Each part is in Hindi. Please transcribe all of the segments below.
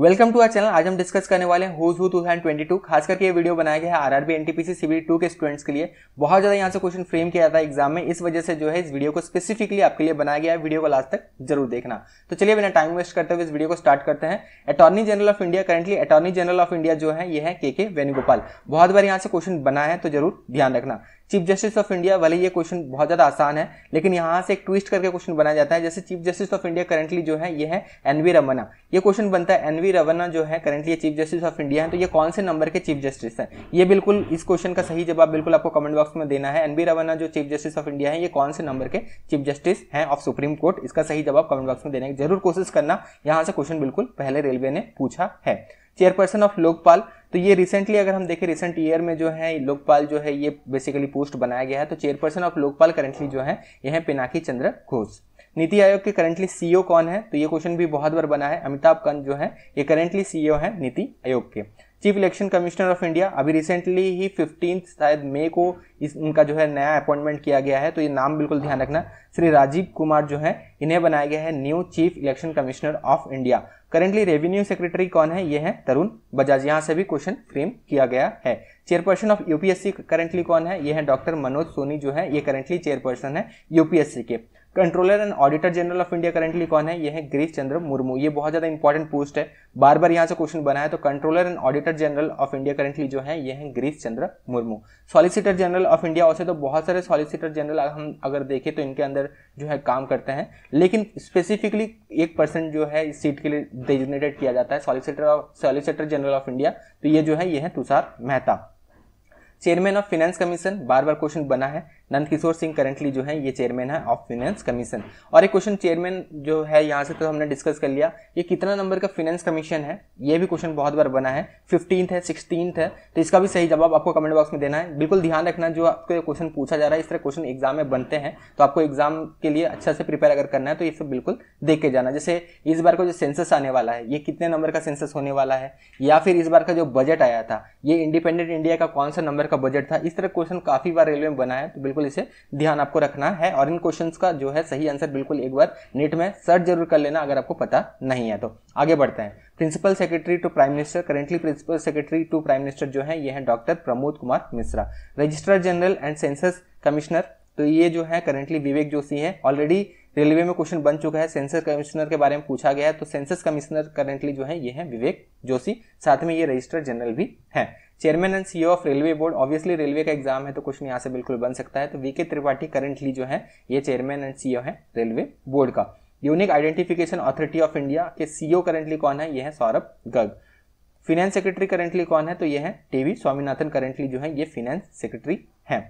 वेलकम टू आर चैनल आज हम डिस्कस करने वाले हैं होज हु 2022 खास करके ये वीडियो बनाया गया है आरआरबी एनटीपीसी सीबीडी टू के स्टूडेंट्स के लिए बहुत ज्यादा यहाँ से क्वेश्चन फ्रेम किया जाता है एग्जाम में इस वजह से जो है इस वीडियो को स्पेसिफिकली आपके लिए बनाया गया है वीडियो को लास्ट तक जरूर देखना तो चलिए बिना टाइम वेस्ट करते हुए इस वीडियो को स्टार्ट करते हैं attorney general of India currently attorney general of India जो है ये है के के वेणुगोपाल बहुत बार यहाँ से क्वेश्चन बना है तो जरूर ध्यान रखना चीफ जस्टिस ऑफ इंडिया वाले ये क्वेश्चन बहुत ज़्यादा आसान है लेकिन यहाँ से एक ट्विस्ट करके क्वेश्चन बनाया जाता है जैसे chief justice of India currently जो है ये है एन वी रमना ये क्वेश्चन बनता है एन वी रमना जो है करंटली ये चीफ जस्टिस ऑफ इंडिया है तो ये कौन से नंबर के चीफ जस्टिस है ये बिल्कुल इस क्वेश्चन का सही जवाब बिल्कुल आपको कमेंट बॉक्स में देना है एन वी रमना जो चीफ जस्टिस ऑफ इंडिया है ये कौन से नंबर के चीफ जस्टिस है ऑफ सुप्रीम कोर्ट इसका सही जवाब कमेंट बॉक्स में देने की जरूर कोशिश करना यहाँ से क्वेश्चन बिल्कुल पहले रेलवे ने पूछा है चेयरपर्सन ऑफ लोकपाल तो ये रिसेंटली अगर हम देखें रिसेंट ईयर में जो है लोकपाल जो है ये बेसिकली पोस्ट बनाया गया है तो चेयरपर्सन ऑफ लोकपाल करेंटली जो है यह है पिनाकी चंद्र घोष नीति आयोग के करेंटली सीईओ e कौन है तो ये क्वेश्चन भी बहुत बार बना है अमिताभ कंत जो है ये करेंटली सीईओ है नीति आयोग के chief election commissioner of India अभी रिसेंटली ही फिफ्टीन शायद मे को इस इनका जो है नया अपॉइंटमेंट किया गया है तो ये नाम बिल्कुल ध्यान रखना श्री राजीव कुमार जो है इन्हें बनाया गया है new chief election commissioner of India currently revenue secretary कौन है ये है तरुण बजाज यहाँ से भी क्वेश्चन फ्रेम किया गया है चेयरपर्सन ऑफ यूपीएससी करेंटली कौन है ये है डॉक्टर मनोज सोनी जो है ये करेंटली चेयरपर्सन है यूपीएससी के controller and auditor general of India currently कौन है यह है गिरीश चंद्र मुर्मू ये बहुत ज़्यादा इंपॉर्टेंट पोस्ट है बार बार यहाँ से क्वेश्चन बना है तो controller and auditor general of India currently जो है यह है Girish Chandra Murmu solicitor general of India वैसे तो बहुत सारे सॉलिसिटर जनरल हम अगर देखें तो इनके अंदर जो है काम करते हैं लेकिन स्पेसिफिकली एक पर्सन जो है इस सीट के लिए डेजिग्नेटेड किया जाता है solicitor solicitor general of India तो ये जो है यह है Tushar Mehta chairman of finance commission बार बार क्वेश्चन बना है नंद किशोर सिंह करंटली जो है ये चेयरमैन है ऑफ फाइनेंस कमीशन और एक क्वेश्चन चेयरमैन जो है यहाँ से तो हमने डिस्कस कर लिया ये कितना नंबर का फाइनेंस कमीशन है ये भी क्वेश्चन बहुत बार बना है फिफ्टींथ है सिक्सटींथ है तो इसका भी सही जवाब आपको कमेंट बॉक्स में देना है बिल्कुल ध्यान रखना जो आपको क्वेश्चन पूछा जा रहा है इस तरह क्वेश्चन एग्जाम में बनते हैं तो आपको एग्जाम के लिए अच्छा से प्रिपेयर अगर करना है तो ये सब बिल्कुल देख के जाना जैसे इस बार का जो सेंसस आने वाला है ये कितने नंबर का सेंसस होने वाला है या फिर इस बार का जो बजट आया था ये इंडिपेंडेंट इंडिया का कौन सा नंबर का बजट था इस तरह क्वेश्चन काफी बार रेलवे में बना है तो बिल्कुल बिल्कुल इसे ध्यान आपको रखना है और इन क्वेश्चन का जो है सही आंसर बिल्कुल एक बार नेट में सर्च जरूर कर लेना अगर आपको पता नहीं है तो आगे बढ़ते हैं principal secretary to prime minister currently principal secretary to prime minister जो है ये है doctor Pramod Kumar Mishra registrar general and census commissioner तो ये जो है करेंटली विवेक जोशी है ऑलरेडी रेलवे में क्वेश्चन बन चुका है सेंसर कमिश्नर के बारे में पूछा गया है तो सेंसस कमिश्नर करेंटली जो है ये है विवेक जोशी साथ में ये रजिस्टर जनरल भी है chairman and CEO of railway board obviously railway का एग्जाम है तो कुछ नहीं यहाँ से बिल्कुल बन सकता है तो वीके त्रिपाठी करंटली जो है ये चेयरमैन एंड सीईओ है रेलवे बोर्ड का unique identification authority of India के सीईओ करंटली कौन है ये है Saurabh Garg finance secretary currently कौन है तो ये है टीवी स्वामीनाथन करंटली जो है ये फिनेंस सेक्रेटरी है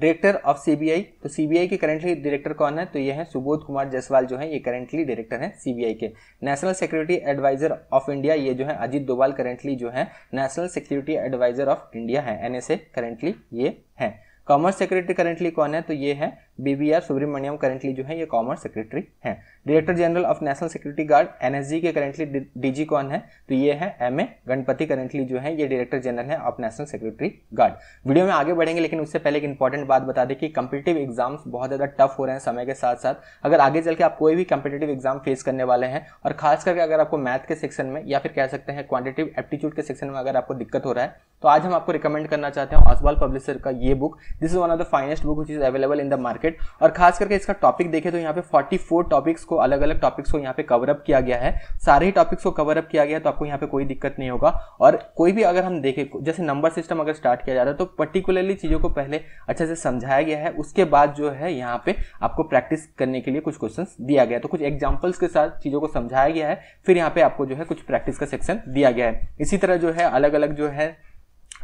डायरेक्टर ऑफ सीबीआई तो सीबीआई के करेंटली डायरेक्टर कौन है तो ये है सुबोध कुमार जसवाल जो है ये करेंटली डायरेक्टर है सीबीआई के national security adviser of India ये जो है अजीत डोवाल करेंटली जो है national security adviser of India है एनएसए करेंटली ये है कॉमर्स सेक्रेटरी करेंटली कौन है तो ये है B V R Subrahmanyam currently जो है ये कॉमर्स सेक्रेटरी हैं director general of national security guard NSG के करेंटली डीजी कौन है तो ये है एम ए गणपति करेंटली जो है ये डायरेक्टर जनरल है of national security guard video में आगे बढ़ेंगे लेकिन उससे पहले एक इंपॉर्टेंट बात बता दें कि कम्पिटेटिव एग्जाम्स बहुत ज़्यादा टफ हो रहे हैं समय के साथ साथ अगर आगे चल के आप कोई भी कम्पिटेटिव एग्जाम फेस करने वाले हैं और खास करके अगर आपको मैथ के सेक्शन में या फिर कह सकते हैं क्वांटिटिव एप्टीट्यूड के सेक्शन में अगर आपको दिक्कत हो रहा है तो आज हम आपको रिकमेंड करना चाहते हैं ऑसबॉल पब्लिशर का ये book this is one of the finest book is available in the market market और खास करके इसका टॉपिक देखें तो यहाँ पे 44 टॉपिक्स को अलग अलग टॉपिक्स को यहाँ पे कवर अप किया गया है सारे ही टॉपिक्स को कवर अप किया गया तो आपको यहाँ पे कोई दिक्कत नहीं होगा और कोई भी अगर हम देखें जैसे नंबर सिस्टम अगर स्टार्ट किया जा रहा है तो पर्टिकुलरली चीज़ों को पहले अच्छे से समझाया गया है उसके बाद जो है यहाँ पे आपको प्रैक्टिस करने के लिए कुछ क्वेश्चन दिया गया तो कुछ एग्जाम्पल्स के साथ चीज़ों को समझाया गया है फिर यहाँ पे आपको जो है कुछ प्रैक्टिस का सेक्शन दिया गया है इसी तरह जो है अलग अलग जो है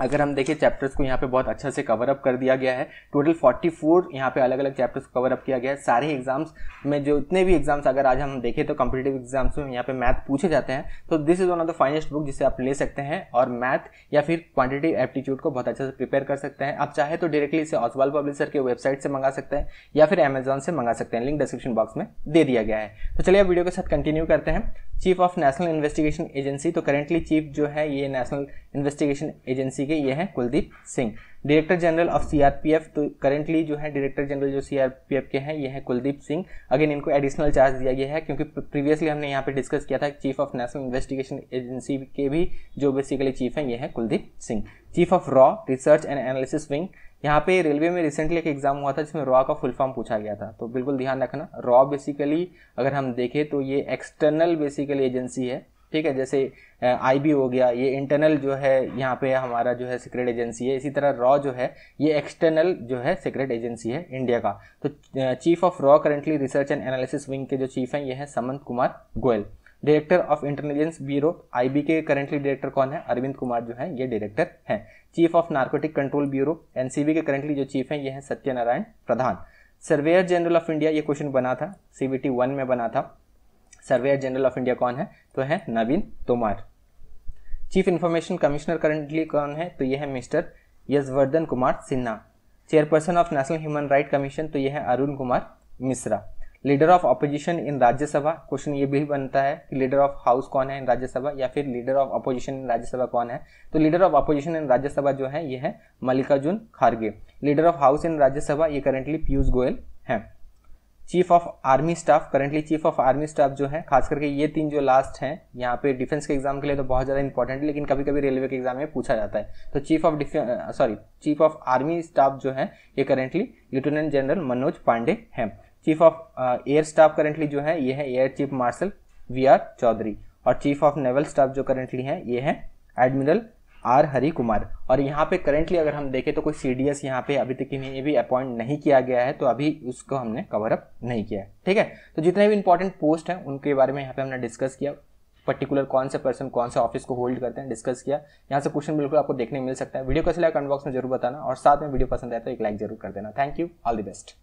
अगर हम देखें चैप्टर्स को यहाँ पे बहुत अच्छा से कवर अप कर दिया गया है टोटल 44 फोर यहाँ पे अलग अलग चैप्टर्स को कवर अप किया गया है सारे एग्जाम्स में जो इतने भी एग्जाम्स अगर आज हम देखें तो कम्पिटेटिव एग्जाम्स में यहाँ पे मैथ पूछे जाते हैं तो this is one of the finest book जिसे आप ले सकते हैं और मैथ या फिर क्वान्टिटिव एप्टीट्यूड को बहुत अच्छे से प्रिपेयर कर सकते हैं आप चाहे तो डायरेक्टली इसे ऑसवाल पब्लिशर के वेबसाइट से मंगा सकते हैं या फिर अमेजोन से मंगा सकते हैं लिंक डिस्क्रिप्शन बॉक्स में दे दिया गया है तो चलिए आप वीडियो के साथ कंटिन्यू करते हैं chief of national investigation agency तो करेंटली चीफ जो है ये नेशनल इन्वेस्टिगेशन एजेंसी के ये हैं Kuldeep Singh director general of CRPF तो करेंटली जो है डायरेक्टर जनरल जो सीआरपीएफ के हैं ये हैं कुलदीप सिंह अगेन इनको एडिशनल चार्ज दिया गया है क्योंकि प्रीवियसली हमने यहाँ पे डिस्कस किया था chief of national investigation agency के भी जो बेसिकली चीफ हैं ये हैं कुलदीप सिंह चीफ ऑफ रॉ रिसर्च एंड एनालिसिस विंग यहाँ पे रेलवे में रिसेंटली एक एग्जाम हुआ था जिसमें रॉ का फुल फॉर्म पूछा गया था तो बिल्कुल ध्यान रखना रॉ बेसिकली अगर हम देखें तो ये एक्सटर्नल बेसिकली एजेंसी है ठीक है जैसे आईबी हो गया ये इंटरनल जो है यहाँ पे हमारा जो है सीक्रेट एजेंसी है इसी तरह रॉ जो है ये एक्सटर्नल जो है सीक्रेट एजेंसी है इंडिया का तो चीफ ऑफ रॉ currently research and analysis wing के जो चीफ हैं ये हैं Samant Kumar Goel director of intelligence bureau IB के करेंटली डायरेक्टर कौन है अरविंद कुमार जो है ये डायरेक्टर हैं chief of narcotic control bureau NCB के करंटली जो चीफ हैं ये हैं Satyanarayan Pradhan surveyor general of India ये क्वेश्चन बना था सीबीटी वन में बना था सर्वेयर जनरल ऑफ इंडिया कौन है तो है Naveen Tomar chief information commissioner currently कौन है तो ये है mister Yashvardhan Kumar Sinha chairperson of national human right commission तो ये है Arun Kumar Mishra leader of opposition in Rajya Sabha question ये भी बनता है कि लीडर ऑफ हाउस कौन है इन राज्यसभा या फिर leader of opposition in Rajya Sabha कौन है तो leader of opposition in Rajya Sabha जो है ये है Mallikarjun Kharge leader of house in Rajya Sabha ये करेंटली पीयूष गोयल है chief of army staff currently chief of army staff जो है खास करके ये तीन जो लास्ट हैं यहाँ पे डिफेंस के एग्जाम के लिए तो बहुत ज़्यादा इंपॉर्टेंट है लेकिन कभी कभी रेलवे के एग्जाम में पूछा जाता है तो chief of defence sorry chief of army staff जो है ये currently lieutenant general Manoj Pande हैं chief of air staff currently जो है ये है air chief marshal V R Chaudhari और चीफ ऑफ नेवल स्टाफ जो करेंटली है ये है एडमिरल आर हरी कुमार और यहाँ पे करेंटली अगर हम देखें तो कोई सी डी एस यहाँ पे अभी तक इन्हें भी अपॉइंट नहीं किया गया है तो अभी उसको हमने कवर अप नहीं किया है ठीक है तो जितने भी इंपॉर्टेंट पोस्ट हैं उनके बारे में यहाँ पे हमने डिस्कस किया पर्टिकुलर कौन से पर्सन कौन से ऑफिस को होल्ड करते हैं डिस्कस किया यहाँ से क्वेश्चन बिल्कुल आपको देखने मिल सकता है वीडियो कैसे लगा कमेंट बॉक्स में जरूर बताना और साथ में वीडियो पसंद आया तो एक लाइक जरूर कर देना thank you all the best